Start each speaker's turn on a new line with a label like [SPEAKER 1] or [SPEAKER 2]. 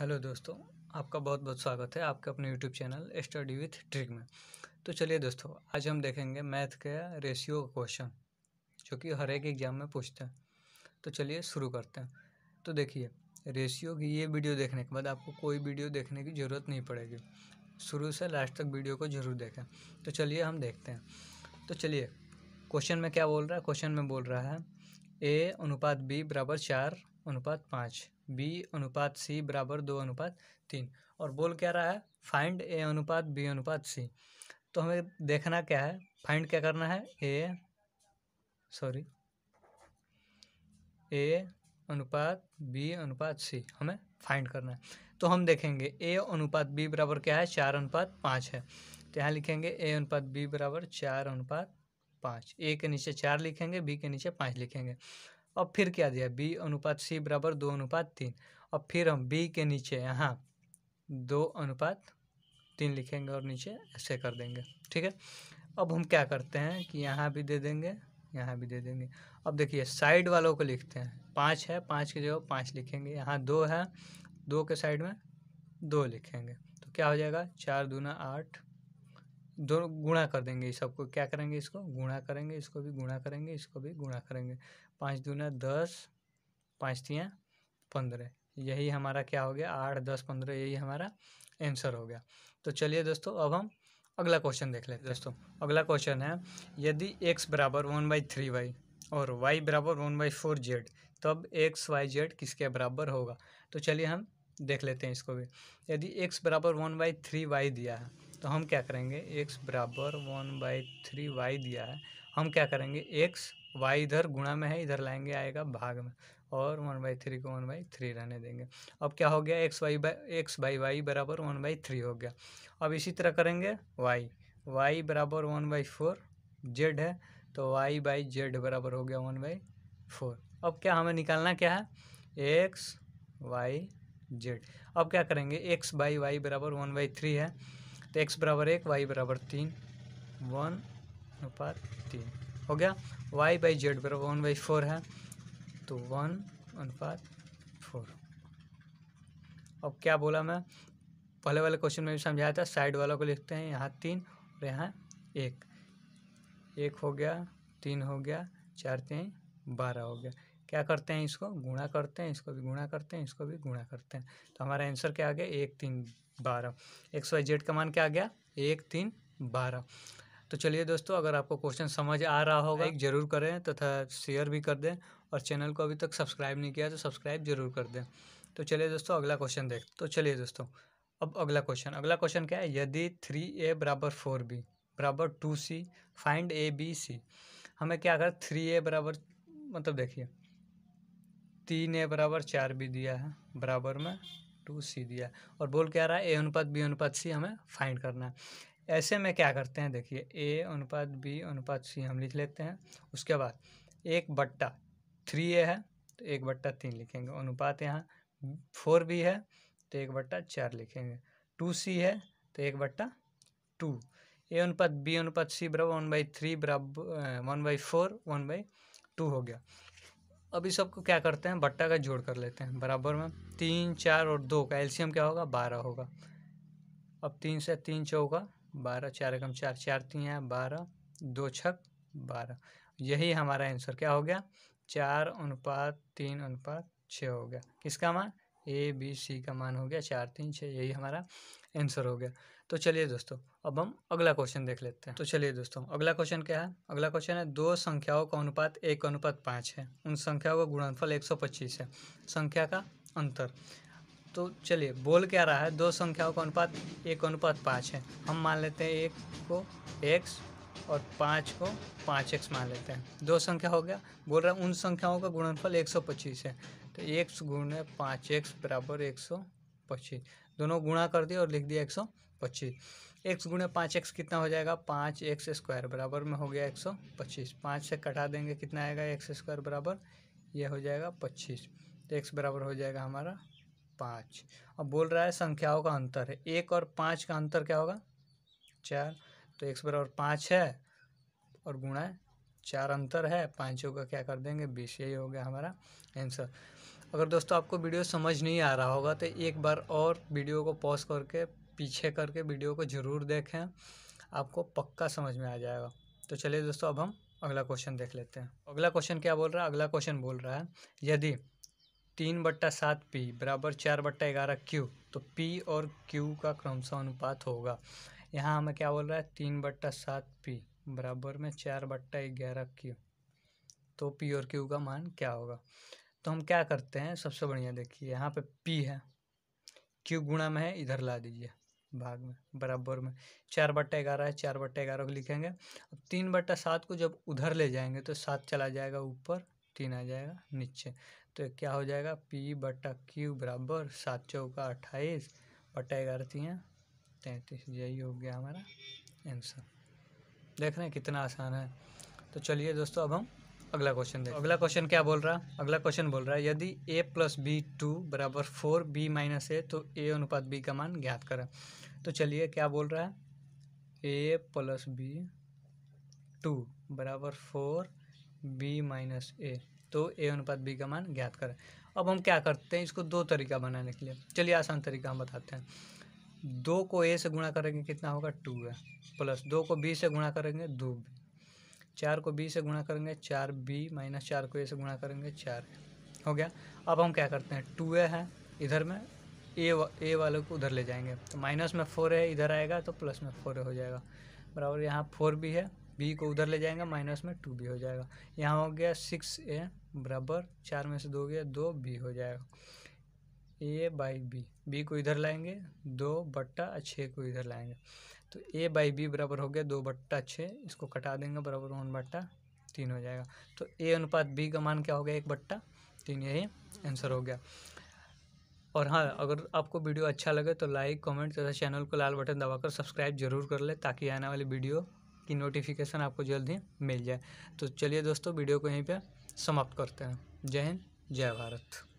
[SPEAKER 1] Hello दोस्तों आपका बहुत बहुत स्वागत है आपके अपने YouTube channel study with trick में तो चलिए दोस्तों आज हम देखेंगे मैथ के रेशियो क्वेश्चन जो कि हर एक एग्ज़ाम में पूछते हैं तो चलिए शुरू करते हैं तो देखिए रेशियो की ये वीडियो देखने के बाद आपको कोई वीडियो देखने की ज़रूरत नहीं पड़ेगी शुरू से लास्ट तक वीडियो को ज़रूर देखें तो चलिए हम देखते हैं तो चलिए क्वेश्चन में क्या बोल रहा है क्वेश्चन में बोल रहा है ए अनुपात बी बराबर चार अनुपात पाँच बी अनुपात सी बराबर दो अनुपात तीन और बोल क्या रहा है फाइंड ए अनुपात बी अनुपात सी तो हमें देखना क्या है फाइंड क्या करना है ए सॉरी ए अनुपात बी अनुपात सी हमें फाइंड करना है तो हम देखेंगे ए अनुपात बी बराबर क्या है चार अनुपात पाँच है तो यहाँ लिखेंगे ए अनुपात बी बराबर चार अनुपात पाँच ए के नीचे चार लिखेंगे बी के नीचे पाँच लिखेंगे अब फिर क्या दिया बी अनुपात सी बराबर दो अनुपात तीन अब फिर हम बी के नीचे यहाँ दो अनुपात तीन लिखेंगे और नीचे ऐसे कर देंगे ठीक है अब हम क्या करते हैं कि यहाँ भी दे देंगे यहाँ भी दे देंगे अब देखिए साइड वालों को लिखते हैं पाँच है पाँच की जगह पाँच लिखेंगे यहाँ दो है दो के साइड में दो लिखेंगे तो क्या हो जाएगा चार दूना आठ दोनों गुणा कर देंगे इस सबको क्या करेंगे इसको गुणा करेंगे इसको भी गुणा करेंगे इसको भी गुणा करेंगे पाँच दूना दस पाँच तिया पंद्रह यही हमारा क्या हो गया आठ दस पंद्रह यही हमारा आंसर हो गया तो चलिए दोस्तों अब हम अगला क्वेश्चन देख लेते हैं दोस्तों अगला क्वेश्चन है यदि एक्स बराबर वन बाई थ्री वाई और वाई बराबर वन बाई फोर जेड तब एक्स वाई जेड किसके बराबर होगा तो चलिए हम देख लेते हैं इसको भी यदि एक्स बराबर वन बाई थ्री वाई दिया है तो हम क्या करेंगे एक्स बराबर वन बाई थ्री वाई दिया है हम क्या करेंगे एक्स वाई इधर गुणा में है इधर लाएंगे आएगा भाग में और वन बाई थ्री को वन बाई थ्री रहने देंगे अब क्या हो गया X Y by X by Y बराबर वन बाई थ्री हो गया अब इसी तरह करेंगे वाई वाई बराबर वन बाई फोर जेड है तो वाई बाई जेड बराबर हो गया वन बाई फोर अब क्या हमें निकालना क्या है एक्स वाई जेड अब क्या करेंगे एक्स बाई वाई बराबर वन बाई थ्री है तो एक्स बराबर एक वाई बराबर तीन वन अनुपात तीन हो गया वाई बाई जेड बराबर वन बाई फोर है तो वन अनुपात फोर अब क्या बोला मैं पहले वाले क्वेश्चन में भी समझाया था साइड वालों को लिखते हैं यहाँ तीन और यहाँ एक एक हो गया तीन हो गया चार तीन बारह हो गया क्या करते हैं इसको गुणा करते हैं इसको भी गुणा करते हैं इसको भी गुणा करते हैं तो हमारा आंसर क्या आ गया एक तीन बारह एक्स वाई जेड का मान क्या आ गया एक तीन बारह तो चलिए दोस्तों अगर आपको क्वेश्चन समझ आ रहा होगा एक हाँ। जरूर करें तथा तो शेयर भी कर दें और चैनल को अभी तक सब्सक्राइब नहीं किया तो सब्सक्राइब जरूर कर दें तो चलिए दोस्तों अगला क्वेश्चन देख तो चलिए दोस्तों अब अगला क्वेश्चन अगला क्वेश्चन क्या है यदि थ्री ए बराबर फोर बी बराबर two C find A B C हमें क्या कर थ्री ए बराबर मतलब देखिए तीन ए बराबर चार भी दिया है बराबर में टू सी दिया है और बोल क्या रहा है ए अनुपात बी अनुपात सी हमें फाइंड करना है ऐसे में क्या करते हैं देखिए ए अनुपात बी अनुपात सी हम लिख लेते हैं उसके बाद एक बट्टा थ्री ए है तो एक बट्टा तीन लिखेंगे अनुपात यहाँ फोर बी है तो एक बट्टा चार लिखेंगे टू सी है तो एक बट्टा टू ए अनुपात बी अनुपात सी बराबर वन बाई थ्री बराबर one by four one by two हो गया अब इस सबको क्या करते हैं भट्टा का जोड़ कर लेते हैं बराबर में तीन चार और दो का एल्शियम क्या होगा बारह होगा अब तीन से तीन चौगा बारह चार एकम चार चार तीन है बारह दो छक बारह यही हमारा आंसर क्या हो गया चार अनुपात तीन अनुपात छः हो गया किसका मान ए बी सी का मान हो गया चार तीन छः यही हमारा आंसर हो गया तो चलिए दोस्तों अब हम अगला क्वेश्चन देख लेते हैं तो चलिए दोस्तों अगला क्वेश्चन क्या है अगला क्वेश्चन है दो संख्याओं का अनुपात एक अनुपात पाँच है उन संख्याओं का गुणनफल एक सौ पच्चीस है संख्या का अंतर तो चलिए बोल क्या रहा है दो संख्याओं का अनुपात एक अनुपात पाँच है हम मान लेते हैं एक को एक्स और पाँच को पाँच एक्स मान लेते हैं दो संख्या हो गया बोल रहा है उन संख्याओं का गुणनफल एक सौ पच्चीस है तो एक्स गुण पाँच एक्स बराबर एक सौ पच्चीस दोनों गुणा कर दिया और लिख दिया एक सौ पच्चीस एक्स गुणे पाँच एक्स कितना हो जाएगा पाँच एक्स स्क्वायर बराबर में हो गया एक सौ पच्चीस पाँच से कटा देंगे कितना आएगा एक्स स्क्वायर बराबर यह हो जाएगा पच्चीस तो एक्स बराबर हो जाएगा हमारा पाँच अब बोल रहा है संख्याओं का अंतर है एक और पाँच का अंतर क्या होगा चार तो एक्स बराबर पाँच है और गुणा है चार अंतर है पाँचों का क्या कर देंगे बीस यही हो गया हमारा आंसर अगर दोस्तों आपको वीडियो समझ नहीं आ रहा होगा तो एक बार और वीडियो को पॉज करके पीछे करके वीडियो को ज़रूर देखें आपको पक्का समझ में आ जाएगा तो चलिए दोस्तों अब हम अगला क्वेश्चन देख लेते हैं अगला क्वेश्चन क्या बोल रहा है अगला क्वेश्चन बोल रहा है यदि तीन बट्टा सात पी बराबर चार बट्टा ग्यारह क्यू तो पी और क्यू का क्रमशः अनुपात होगा यहाँ हमें क्या बोल रहा है तीन बट्टा सात पी बराबर में चार बट्टा ग्यारह क्यू तो पी और क्यू का मान क्या होगा तो हम क्या करते हैं सबसे बढ़िया देखिए यहाँ पे पी है क्यू गुणा में है इधर ला दीजिए भाग में बराबर में चार बट्टा ग्यारह है चार बट्टा ग्यारह को लिखेंगे अब तीन बट्टा सात को जब उधर ले जाएंगे तो सात चला जाएगा ऊपर तीन आ जाएगा नीचे तो क्या हो जाएगा पी बट्टा क्यू बराबर सात चौका अट्ठाईस बट्टा ग्यारह तीन तैंतीस यही हो गया हमारा आंसर देख रहे हैं कितना आसान है तो चलिए दोस्तों अब हम अगला क्वेश्चन देखो अगला क्वेश्चन क्या बोल रहा है अगला क्वेश्चन बोल रहा है यदि ए प्लस बी टू बराबर फोर बी माइनस ए तो ए अनुपात बी का मान ज्ञात करें तो चलिए क्या बोल रहा है ए प्लस बी टू बराबर फोर बी माइनस ए तो ए अनुपात बी का मान ज्ञात करें अब हम क्या करते हैं इसको दो तरीका बनाने के लिए चलिए आसान तरीका हम बताते हैं दो को ए से गुणा करेंगे कितना होगा टू है प्लस दो को बी से गुणा करेंगे दो चार को बी से गुणा करेंगे चार बी माइनस चार को ए से गुणा करेंगे चार हो गया अब हम क्या करते हैं टू ए है इधर में ए वा, ए वाले को उधर ले जाएंगे तो माइनस में फोर है इधर आएगा तो प्लस में फोर हो जाएगा बराबर यहाँ फोर भी है बी को उधर ले जाएंगे माइनस में टू बी हो जाएगा यहाँ हो गया सिक्स ए बराबर चार में से दो गया दो बी हो जाएगा ए बाई बी बी को इधर लाएंगे दो बट्टा छः को इधर लाएंगे तो ए बाई बी बराबर हो गया दो बट्टा छः इसको कटा देंगे बराबर वन बट्टा तीन हो जाएगा तो ए अनुपात बी का मान क्या हो गया एक बट्टा तीन यही आंसर हो गया और हाँ अगर आपको वीडियो अच्छा लगे तो लाइक कमेंट तथा चैनल को लाल बटन दबाकर सब्सक्राइब जरूर कर ले ताकि आने वाली वीडियो की नोटिफिकेशन आपको जल्द ही मिल जाए तो चलिए दोस्तों वीडियो को यहीं पर समाप्त करते हैं जय हिंद जय भारत